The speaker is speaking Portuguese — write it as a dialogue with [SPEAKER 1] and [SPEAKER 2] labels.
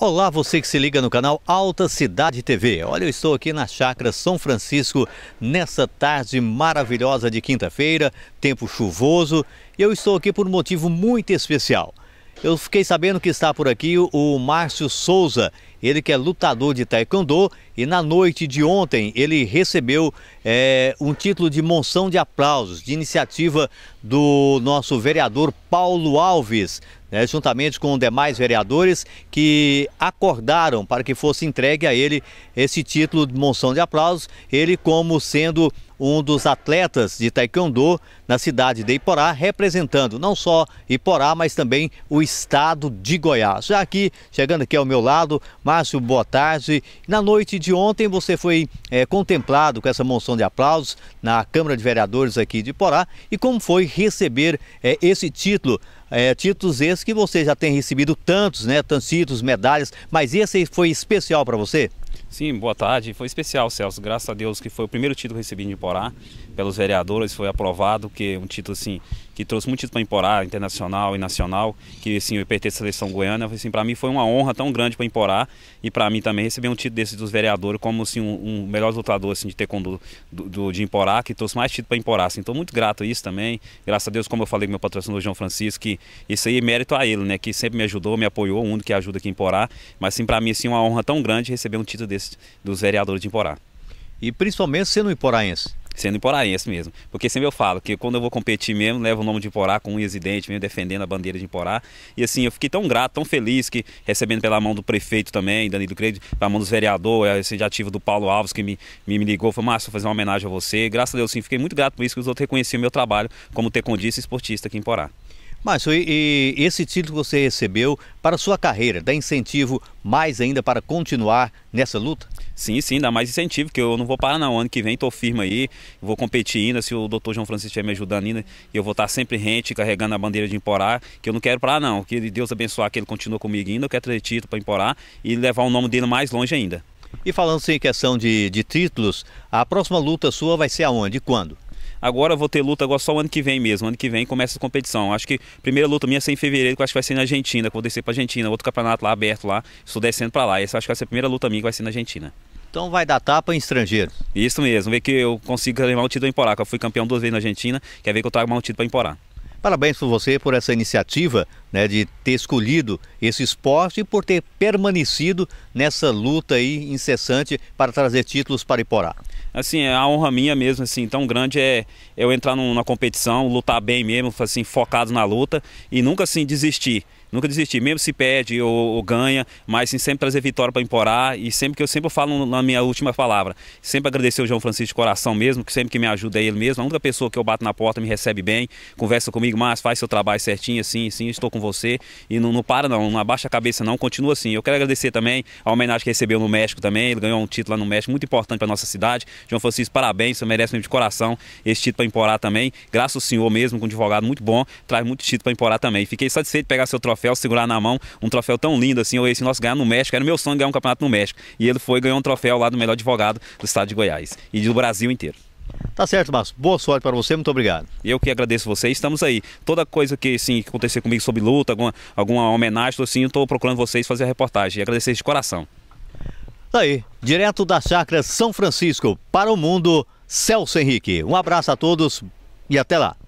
[SPEAKER 1] Olá, você que se liga no canal Alta Cidade TV. Olha, eu estou aqui na Chácara São Francisco nessa tarde maravilhosa de quinta-feira, tempo chuvoso, e eu estou aqui por um motivo muito especial. Eu fiquei sabendo que está por aqui o, o Márcio Souza, ele que é lutador de taekwondo, e na noite de ontem ele recebeu é, um título de monção de aplausos, de iniciativa do nosso vereador Paulo Alves, né, juntamente com demais vereadores que acordaram para que fosse entregue a ele esse título de monção de aplausos, ele como sendo um dos atletas de taekwondo na cidade de Iporá, representando não só Iporá, mas também o estado de Goiás. Já aqui, chegando aqui ao meu lado, Márcio, boa tarde. Na noite de ontem você foi é, contemplado com essa moção de aplausos na Câmara de Vereadores aqui de Porá. E como foi receber é, esse título? É, títulos esses que você já tem recebido tantos, né? Tantos títulos, medalhas, mas esse foi especial para você?
[SPEAKER 2] Sim, boa tarde. Foi especial, Celso. Graças a Deus que foi o primeiro título recebido em Porá pelos vereadores, foi aprovado, que é um título assim que trouxe muito título para Emporá, internacional e nacional, que assim, eu pertenço à seleção goiana, assim, para mim foi uma honra tão grande para Emporá e para mim também receber um título desse dos vereadores como assim, um, um melhor lutador assim, de taekwondo do, do, de Emporá, que trouxe mais título para Emporá. Assim, então muito grato a isso também, graças a Deus, como eu falei com meu patrocinador João Francisco, que isso aí é mérito a ele, né, que sempre me ajudou, me apoiou, mundo que ajuda aqui em Emporá, mas assim, para mim assim, uma honra tão grande receber um título desse dos vereadores de Emporá. E principalmente sendo um sendo emporaense mesmo. Porque sempre eu falo que quando eu vou competir mesmo, levo o nome de Emporá com unhas e dentes mesmo, defendendo a bandeira de Emporá. E assim, eu fiquei tão grato, tão feliz que recebendo pela mão do prefeito também, Danilo Credo, pela mão dos vereadores, é, esse iniciativa do Paulo Alves que me, me, me ligou, falou, Márcio, vou fazer uma homenagem a você. Graças a Deus, sim, fiquei muito grato por isso que os
[SPEAKER 1] outros reconheciam meu trabalho como tecondista e esportista aqui em Porá. Mas e, e esse título que você recebeu para a sua carreira dá incentivo mais ainda para continuar nessa luta? Sim, sim, dá mais incentivo, que eu não vou parar não. Ano que vem estou firme aí, vou competir ainda,
[SPEAKER 2] se o doutor João Francisco estiver me ajudando ainda, eu vou estar sempre rente, carregando a bandeira de Emporá, que eu não quero parar não. Que Deus abençoe que ele continua comigo ainda, eu quero trazer título para Emporá e levar o nome dele mais longe ainda. E falando em questão de, de títulos, a próxima luta sua vai ser aonde e quando? Agora vou ter luta agora só o ano que vem mesmo. Ano que vem começa a competição. Acho que a primeira luta minha é em fevereiro, que acho que vai ser na Argentina. Que vou descer pra Argentina, outro campeonato lá aberto lá. Estou descendo para lá. Essa acho que vai ser a primeira luta minha que vai ser na Argentina. Então vai dar tapa em estrangeiro. Isso mesmo, ver que eu consigo levar um título em Porá. Eu fui campeão duas vezes na Argentina, quer ver que eu trago um título para Emporá.
[SPEAKER 1] Parabéns por você por essa iniciativa né, de ter escolhido esse esporte e por ter permanecido nessa luta aí incessante para trazer títulos para Iporá
[SPEAKER 2] assim, é a honra minha mesmo, assim, tão grande é, é eu entrar numa competição, lutar bem mesmo, assim, focado na luta e nunca, assim, desistir. Nunca desistir, mesmo se perde ou, ou ganha, mas assim, sempre trazer vitória para emporar e sempre que eu sempre falo na minha última palavra, sempre agradecer o João Francisco de coração mesmo, que sempre que me ajuda é ele mesmo, a única pessoa que eu bato na porta me recebe bem, conversa comigo, mas faz seu trabalho certinho, assim, sim, estou com você e não, não para não, não abaixa a cabeça não, continua assim. Eu quero agradecer também a homenagem que recebeu no México também, ele ganhou um título lá no México muito importante para nossa cidade, João Francisco, parabéns, você merece mesmo de coração esse título para emporar também. Graças ao senhor mesmo, com um advogado muito bom, traz muito título para emporar também. Fiquei satisfeito de pegar seu troféu, segurar na mão, um troféu tão lindo assim, ou esse nosso ganhar no México, era meu sonho ganhar um campeonato no México. E ele foi ganhou um troféu lá do melhor advogado do estado de Goiás e do Brasil inteiro. Tá certo, Márcio. Boa sorte para você, muito obrigado. Eu que agradeço você, estamos aí. Toda coisa que assim, acontecer comigo sobre luta, alguma, alguma homenagem, assim, eu estou procurando vocês fazer a reportagem. E agradecer de coração.
[SPEAKER 1] Tá aí, direto da Chácara São Francisco para o mundo, Celso Henrique. Um abraço a todos e até lá.